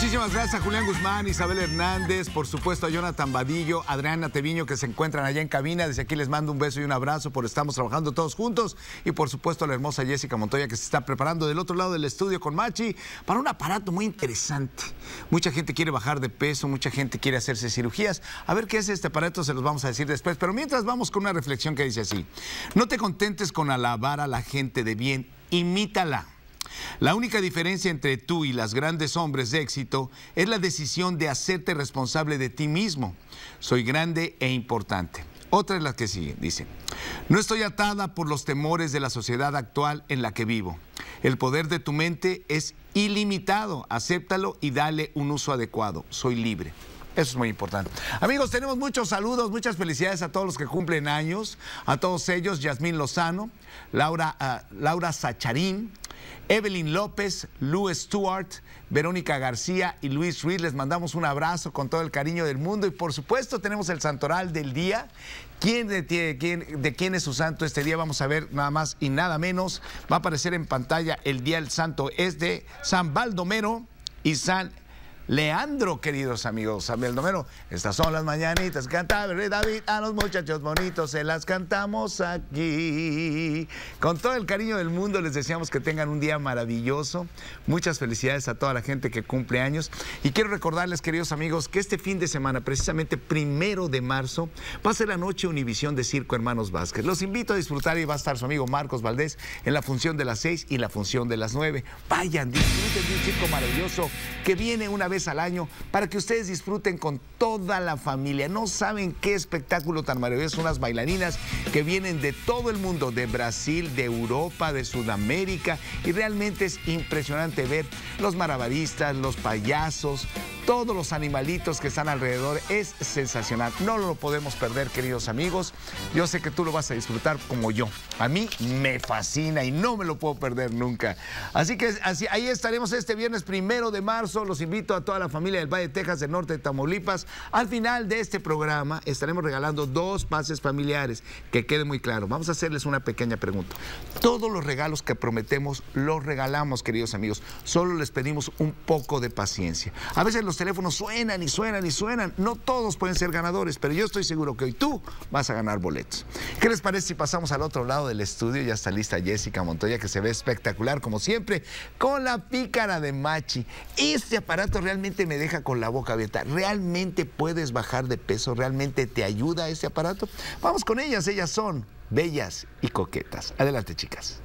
Muchísimas gracias a Julián Guzmán, Isabel Hernández, por supuesto a Jonathan Badillo, Adriana Teviño que se encuentran allá en cabina. Desde aquí les mando un beso y un abrazo por estamos trabajando todos juntos y por supuesto a la hermosa Jessica Montoya que se está preparando del otro lado del estudio con Machi para un aparato muy interesante. Mucha gente quiere bajar de peso, mucha gente quiere hacerse cirugías. A ver qué es este aparato, se los vamos a decir después. Pero mientras vamos con una reflexión que dice así, no te contentes con alabar a la gente de bien, imítala. La única diferencia entre tú y las grandes hombres de éxito es la decisión de hacerte responsable de ti mismo. Soy grande e importante. Otra es la que sigue, dice, no estoy atada por los temores de la sociedad actual en la que vivo. El poder de tu mente es ilimitado, acéptalo y dale un uso adecuado. Soy libre. Eso es muy importante. Amigos, tenemos muchos saludos, muchas felicidades a todos los que cumplen años, a todos ellos, Yasmín Lozano, Laura, ah, Laura Sacharín, Evelyn López, Lou Stewart, Verónica García y Luis Ruiz. Les mandamos un abrazo con todo el cariño del mundo y por supuesto tenemos el santoral del día. ¿Quién de, quién, de quién es su santo este día? Vamos a ver nada más y nada menos. Va a aparecer en pantalla el día del santo. Es de San Baldomero y San Leandro, queridos amigos. Samuel Domero, estas son las mañanitas que canta David a los muchachos bonitos. Se las cantamos aquí. Con todo el cariño del mundo les deseamos que tengan un día maravilloso. Muchas felicidades a toda la gente que cumple años. Y quiero recordarles, queridos amigos, que este fin de semana, precisamente primero de marzo, va a ser la noche Univisión de Circo Hermanos Vázquez. Los invito a disfrutar y va a estar su amigo Marcos Valdés en la función de las seis y la función de las nueve. Vayan, disfruten de un circo maravilloso que viene una vez al año para que ustedes disfruten con toda la familia. No saben qué espectáculo tan maravilloso son las bailarinas que vienen de todo el mundo, de Brasil, de Europa, de Sudamérica y realmente es impresionante ver los maravillistas, los payasos, todos los animalitos que están alrededor. Es sensacional. No lo podemos perder, queridos amigos. Yo sé que tú lo vas a disfrutar como yo. A mí me fascina y no me lo puedo perder nunca. Así que ahí estaremos este viernes primero de marzo. Los invito a toda la familia del Valle de Texas, del norte de Tamaulipas. Al final de este programa estaremos regalando dos pases familiares. Que quede muy claro. Vamos a hacerles una pequeña pregunta. Todos los regalos que prometemos los regalamos, queridos amigos. Solo les pedimos un poco de paciencia. A veces los teléfonos suenan y suenan y suenan. No todos pueden ser ganadores, pero yo estoy seguro que hoy tú vas a ganar boletos. ¿Qué les parece si pasamos al otro lado del estudio? Ya está lista Jessica Montoya, que se ve espectacular como siempre, con la pícara de Machi. Este aparato realmente me deja con la boca abierta. ¿Realmente puedes bajar de peso? ¿Realmente te ayuda este aparato? Vamos con ellas, ellas son bellas y coquetas. Adelante, chicas.